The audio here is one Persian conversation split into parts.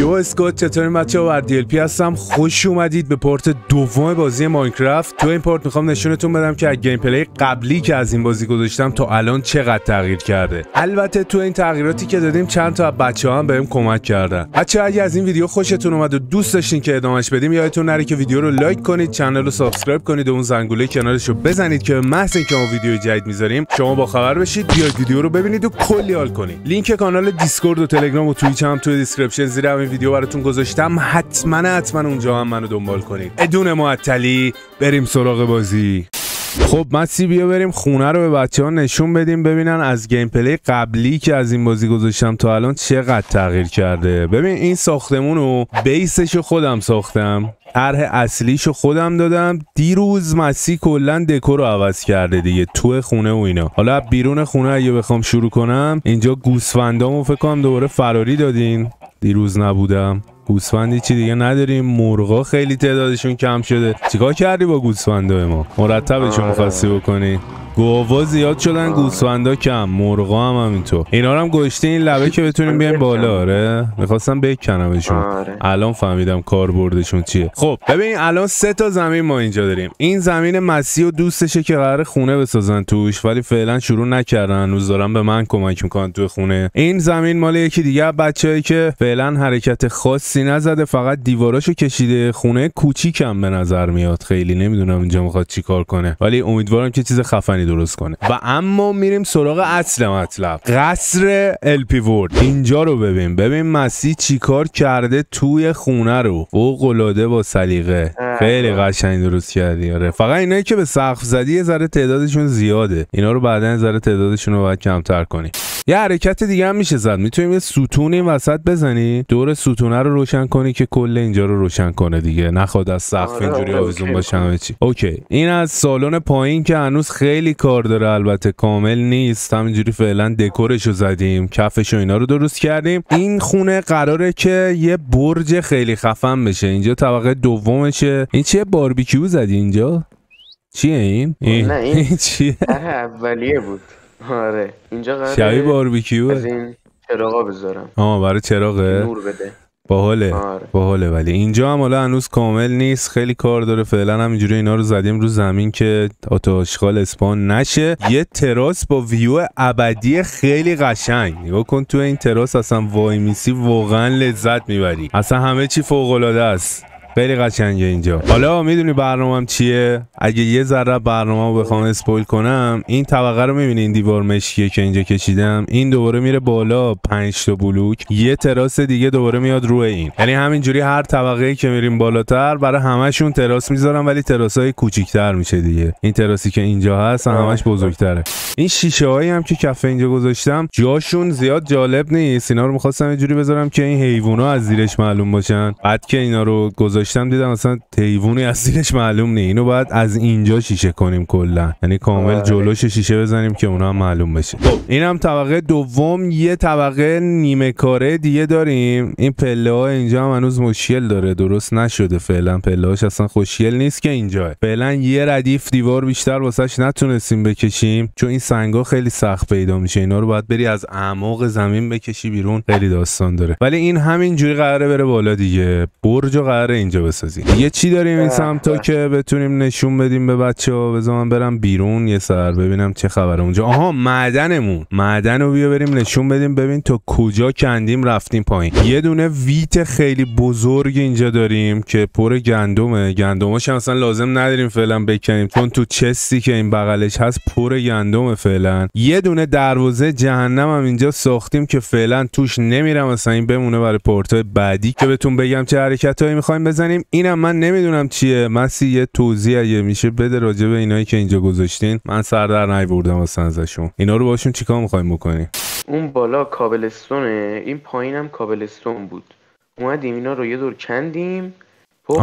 یو اسکوت چطور بچه ها دی پی هستم خوش اومدید به پورت دوم بازی ماینکرافت تو این پورت میخوام نشونتون بدم که از گیم پلی قبلی که از این بازی گذاشتم تا الان چقدر تغییر کرده البته تو این تغییراتی که دادیم چند تا از بچه ها هم بهم کمک کردن بچه اگه از این ویدیو خوشتون اومد و دوست داشتین که ادامهش بدیم یادتون نره که ویدیو رو لایک کنید کانال رو سابسکرایب کنید و اون زنگوله کنارش رو بزنید که محض اینکه ما ویدیو جدید میذاریم شما با خبر بشید بیاید ویدیو رو ببینید و کلی حال کنید لینک کانال دیسکورد و تلگرام و توییچ هم توی دیسکریپشن زیر ویدیو براتون گذاشتم حتما حتما اونجا هم منو دنبال کنید ادون معطلی بریم سراغ بازی خب مسی بیا بریم خونه رو به بچه ها نشون بدیم ببینن از گیم پلی قبلی که از این بازی گذاشتم تا الان چقدر تغییر کرده ببین این ساختمون رو بیسش رو خودم ساختم طرح رو خودم دادم دیروز مسی کلا دکور رو عوض کرده دیگه تو خونه و اینا حالا بیرون خونه اگه بخوام شروع کنم اینجا گوسفندامو فکر کنم دوباره فراری دادین دیروز نبودم گوسفندی چی دیگه نداریم مرغا خیلی تعدادشون کم شده چیکار کردی با گوسفندای ما مرتبشون آره. خواستی بکنی گاوا زیاد شدن آره. گوسفندا کم مرغا هم همینطور اینا رو هم این لبه که بتونیم بیان بالا آره میخواستم بکنمشون آره. الان فهمیدم کار بردشون چیه خب ببین الان سه تا زمین ما اینجا داریم این زمین مسی و دوستشه که قرار خونه بسازن توش ولی فعلا شروع نکردن هنوز دارن به من کمک میکنن تو خونه این زمین مال یکی دیگه بچه‌ای که فعلا حرکت خاصی نزده فقط دیواراشو کشیده خونه کوچیکم به نظر میاد خیلی نمیدونم اینجا میخواد چیکار کنه ولی امیدوارم که چیز خفنی درست کنه و اما میریم سراغ اصل مطلب قصر الپی اینجا رو ببین ببین مسی چیکار کرده توی خونه رو او قلاده با سلیقه خیلی قشنگ درست کردی آره فقط اینایی که به سقف زدی یه ذره تعدادشون زیاده اینا رو بعدا ذره تعدادشون رو باید کمتر کنی یه حرکت دیگه هم میشه زد میتونیم یه ستون این وسط بزنی دور ستونه رو روشن کنی که کل اینجا رو روشن کنه دیگه نخواد از سقف آره، اینجوری آره، آویزون باشه همه چی اوکی این از سالن پایین که هنوز خیلی کار داره البته کامل نیست همینجوری فعلا دکورش رو زدیم کفش و اینا رو درست کردیم این خونه قراره که یه برج خیلی خفن بشه اینجا طبقه دومشه این چیه باربیکیو زدی اینجا چیه این؟ نه این, اولیه بود آره اینجا قراره شبیه باربیکیو از این چراغا بذارم آه برای چراغه نور بده باحاله آره. باحاله ولی اینجا هم حالا هنوز کامل نیست خیلی کار داره فعلا همینجوری اینا رو زدیم رو زمین که اشغال اسپان نشه یه تراس با ویو ابدی خیلی قشنگ نگاه کن تو این تراس اصلا وای میسی واقعا لذت میبری اصلا همه چی فوق العاده است خیلی قشنگه اینجا حالا میدونی برنامهم چیه اگه یه ذره برنامه بخوام اسپویل کنم این طبقه رو میبینی این دیوار مشکیه که اینجا کشیدم این دوباره میره بالا 5 تا بلوک یه تراس دیگه دوباره میاد روی این یعنی همینجوری هر طبقه ای که میریم بالاتر برای همشون تراس میذارم ولی تراسای کوچیک‌تر میشه دیگه این تراسی که اینجا هست همش بزرگتره این شیشه هایی هم که کف اینجا گذاشتم جاشون زیاد جالب نیست اینا رو میخواستم یه بذارم که این حیوونا از زیرش معلوم باشن بعد که اینا رو گذاشتم گذاشتم دیدم اصلا تیوونی از زیرش معلوم نی اینو باید از اینجا شیشه کنیم کلا یعنی کامل آره. جلوش شیشه بزنیم که اونها معلوم بشه این هم طبقه دوم یه طبقه نیمه کاره دیگه داریم این پله ها اینجا هم هنوز مشکل داره درست نشده فعلا پله هاش اصلا خوشیل نیست که اینجا فعلا یه ردیف دیوار بیشتر واسش نتونستیم بکشیم چون این سنگا خیلی سخت پیدا میشه اینا رو باید بری از اعماق زمین بکشی بیرون خیلی داستان داره ولی این همینجوری قراره بره بالا دیگه برج قراره اینجا بسازیم یه چی داریم این سمتا که بتونیم نشون بدیم به بچه ها بذار من برم بیرون یه سر ببینم چه خبره اونجا آها معدنمون معدن رو بیا بریم نشون بدیم ببین تا کجا کندیم رفتیم پایین یه دونه ویت خیلی بزرگ اینجا داریم که پر گندمه گندماش اصلا لازم نداریم فعلا بکنیم چون تو چستی که این بغلش هست پر گندمه فعلا یه دونه دروازه جهنم هم اینجا ساختیم که فعلا توش نمیرم اصلا این بمونه برای پورتای بعدی که بهتون بگم چه حرکتایی میخوایم بزنیم بزنیم اینم من نمیدونم چیه مسی یه توضیح اگه میشه بده راجع به اینایی که اینجا گذاشتین من سر در نیوردم واسه ازشون اینا رو باشون چیکار میخوایم بکنیم اون بالا کابلستونه این پایینم کابلستون بود اومدیم اینا رو یه دور کندیم پختیم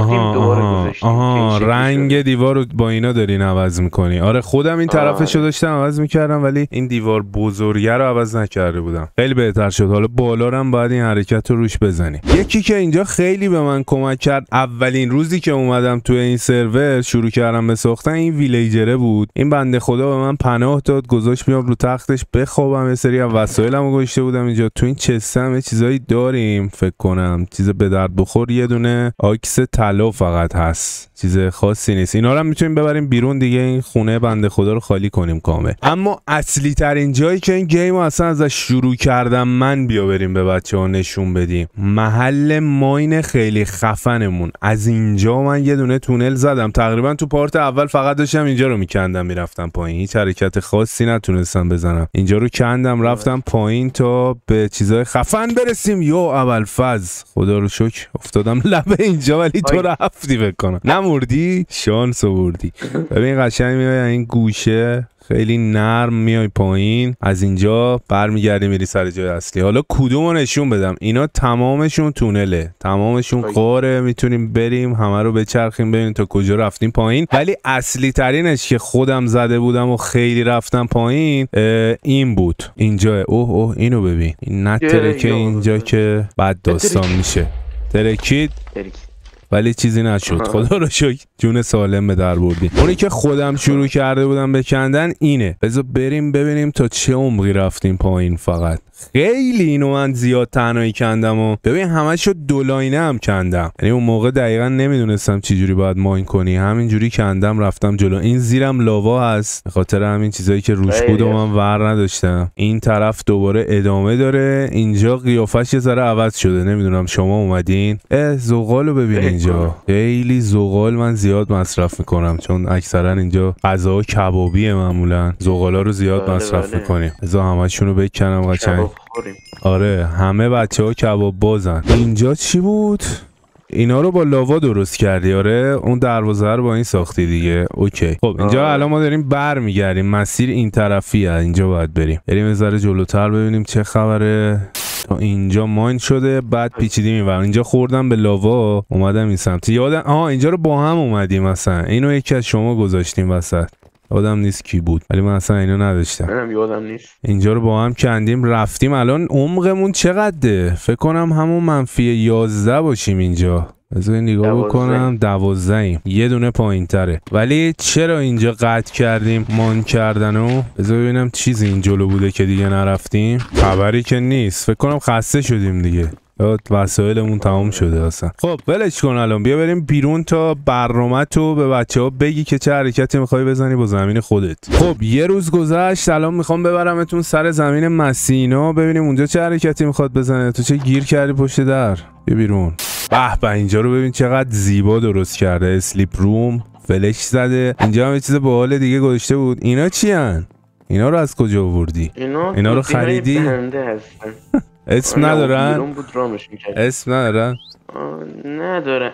آها رنگ دیوار رو با اینا دارین عوض میکنی آره خودم این طرفش رو آره. داشتم عوض میکردم ولی این دیوار بزرگه رو عوض نکرده بودم خیلی بهتر شد حالا بالا هم باید این حرکت رو روش بزنیم یکی که اینجا خیلی به من کمک کرد اولین روزی که اومدم توی این سرور شروع کردم به ساختن این ویلیجره بود این بنده خدا به من پناه داد گذاشت میام رو تختش بخوابم یه سری وسایلمو گذاشته بودم اینجا تو این چستم یه چیزایی داریم فکر کنم چیز به درد بخور یه دونه آکس Fatal Fahrrad hast. چیز خاصی نیست اینا رو میتونیم ببریم بیرون دیگه این خونه بنده خدا رو خالی کنیم کامل اما اصلی ترین جایی که این گیم اصلا ازش شروع کردم من بیا بریم به بچه ها نشون بدیم محل ماین خیلی خفنمون از اینجا من یه دونه تونل زدم تقریبا تو پارت اول فقط داشتم اینجا رو میکندم میرفتم پایین هیچ حرکت خاصی نتونستم بزنم اینجا رو کندم رفتم پایین تا به چیزای خفن برسیم یا اول فاز خدا رو شکر افتادم لبه اینجا ولی تو رفتی بکنم آوردی شانس آوردی ببین قشنگ میای این گوشه خیلی نرم میای پایین از اینجا برمیگردی میری سر جای اصلی حالا کدومو نشون بدم اینا تمامشون تونله تمامشون قاره میتونیم بریم همه رو بچرخیم ببینیم تا کجا رفتیم پایین ولی اصلی ترینش که خودم زده بودم و خیلی رفتم پایین این بود اینجا اوه اوه اینو ببین این نتره اینجا که بعد داستان میشه ترکید ولی چیزی نشد خدا رو شکر جون سالم به در بردیم اونی که خودم شروع کرده بودم بکندن اینه بذار بریم ببینیم تا چه عمقی رفتیم پایین فقط خیلی اینو من زیاد تنهایی کندم و ببین همه رو دو لاینه هم کندم یعنی اون موقع دقیقا نمیدونستم جوری باید ماین کنی همینجوری کندم رفتم جلو این زیرم لاوا هست به خاطر همین چیزایی که روش بود و من ور نداشتم این طرف دوباره ادامه داره اینجا قیافش یه ذره عوض شده نمیدونم شما اومدین اه زغال رو ببین اینجا خیلی زغال من زیاد مصرف میکنم چون اکثرا اینجا غذا کبابیه معمولا زغالا رو زیاد بله، مصرف بله. میکنیم ضا همشون رو بکنم قشنگ آره همه بچه ها کباب بازن اینجا چی بود؟ اینا رو با لاوا درست کردی آره اون دروازه رو با این ساختی دیگه اوکی خب اینجا آره. الان ما داریم برمیگردیم مسیر این طرفیه اینجا باید بریم بریم از جلوتر ببینیم چه خبره اینجا ماین شده بعد پیچیدی اینور اینجا خوردم به لاوا اومدم این سمت یادم آها اینجا رو با هم اومدیم مثلا اینو یکی از شما گذاشتیم وسط یادم نیست کی بود ولی من اصلا اینو نداشتم منم یادم نیست اینجا رو با هم کندیم رفتیم الان عمقمون چقدره فکر کنم همون منفی 11 باشیم اینجا بذار نگاه دوازده. بکنم دوازده ایم. یه دونه پایین تره ولی چرا اینجا قطع کردیم مان کردن و ببینم چیزی این جلو بوده که دیگه نرفتیم خبری که نیست فکر کنم خسته شدیم دیگه وسایلمون تمام شده اصلا خب ولش کن الان بیا بریم بیرون تا برنامه تو به بچه ها بگی که چه حرکتی میخوای بزنی با زمین خودت خب یه روز گذشت الان میخوام ببرمتون سر زمین مسینا ببینیم اونجا چه حرکتی میخواد بزنه تو چه گیر کردی پشت در بیا بیرون به به اینجا رو ببین چقدر زیبا درست کرده اسلیپ روم فلش زده اینجا هم چیز چیز حال دیگه گذاشته بود اینا چی اینا رو از کجا آوردی؟ اینا, اینا رو خریدی؟ آره، اسم ندارن اسم ندارن ندارن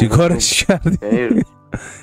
چی کارش کردی خب،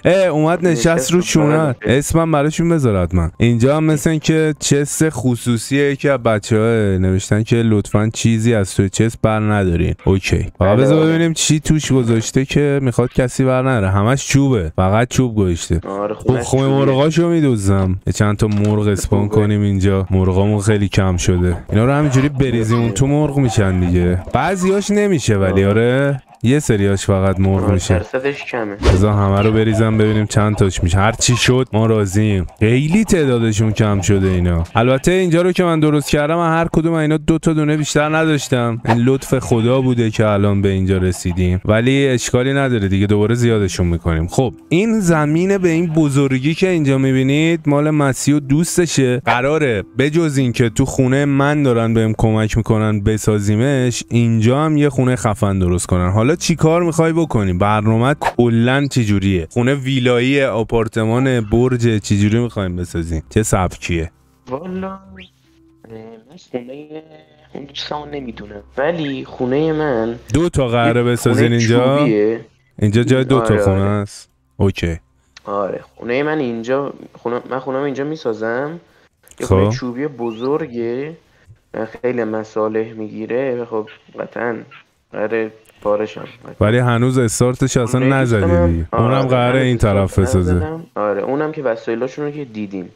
اه اومد نشست رو شونت اسمم براشون بذارد من اینجا هم مثل که چست خصوصی که از بچه ها نوشتن که لطفا چیزی از توی چست بر ندارین اوکی فقط بله، بذار ببینیم چی توش گذاشته که میخواد کسی بر نره همش چوبه فقط چوب گذاشته آره خونه خب، مرغاشو میدوزم چند تا مرغ اسپان کنیم اینجا مرغامون خیلی کم شده اینا رو همینجوری بریزیم تو مرغ میشن دیگه بعضیاش نمیشه ولی آره یه سریاش فقط مرغ میشه درصدش کمه همه رو بریزم ببینیم چند تاش میشه هر چی شد ما راضییم خیلی تعدادشون کم شده اینا البته اینجا رو که من درست کردم هر کدوم اینا دو تا دونه بیشتر نداشتم این لطف خدا بوده که الان به اینجا رسیدیم ولی اشکالی نداره دیگه دوباره زیادشون میکنیم خب این زمین به این بزرگی که اینجا میبینید مال مسیو دوستشه قراره بجز اینکه تو خونه من دارن بهم کمک میکنن بسازیمش اینجا هم یه خونه خفن درست کنن حالا چی کار میخوای بکنی برنامه کلا جوریه خونه ویلایی آپارتمان برج چجوری میخوایم بسازیم چه سبکیه والا من خونه اون نمیدونم ولی خونه من دو تا قراره بسازین اینجا اینجا جای دو تا آره، خونه آره. است اوکی آره خونه من اینجا خونه من من اینجا میسازم یه خونه خب. چوبی بزرگه خیلی مساله میگیره خب قطعا ولی هنوز استارتش اصلا نزدی اونم آره، قراره این طرف بسازه آره اونم که وسایلاشون رو که دیدیم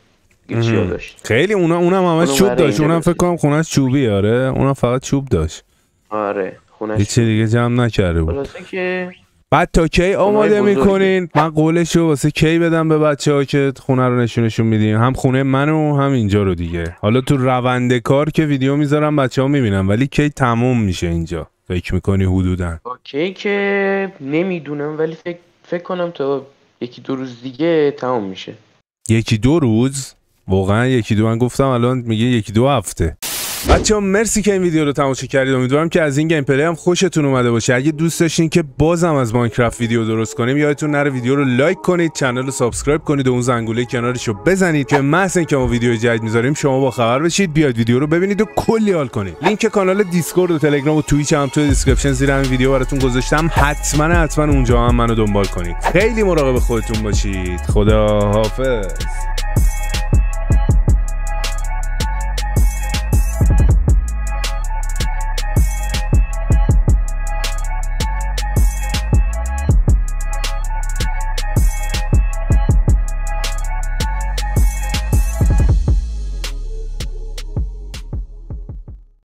داشت خیلی اونا اونم همش چوب داشت اونم فکر کنم خونه چوبی آره اونم فقط چوب داشت آره خونه دیگه جمع نکرده بود که بعد تا کی آماده میکنین من قولشو واسه کی بدم به بچه ها که خونه رو نشونشون میدیم هم خونه من و هم اینجا رو دیگه حالا تو روند کار که ویدیو میذارم بچه ها میبینم ولی کی تموم میشه اینجا فکر میکنی حدودا اوکی که نمیدونم ولی فکر, کنم تا یکی دو روز دیگه تمام میشه یکی دو روز واقعا یکی دو من گفتم الان میگه یکی دو هفته بچه‌ها مرسی که این ویدیو رو تماشا کردید امیدوارم که از این گیم پلی هم خوشتون اومده باشه اگه دوست داشتین که بازم از ماینکرافت ویدیو درست کنیم یادتون نره ویدیو رو لایک کنید کانال رو سابسکرایب کنید و اون زنگوله کنارش رو بزنید که محض اینکه ما ویدیو جدید میذاریم شما با خبر بشید بیاید ویدیو رو ببینید و کلی حال کنید لینک کانال دیسکورد و تلگرام و توییچ هم تو دیسکریپشن زیر همین ویدیو براتون گذاشتم حتما حتما اونجا هم منو دنبال کنید خیلی مراقب خودتون باشید خدا حافظ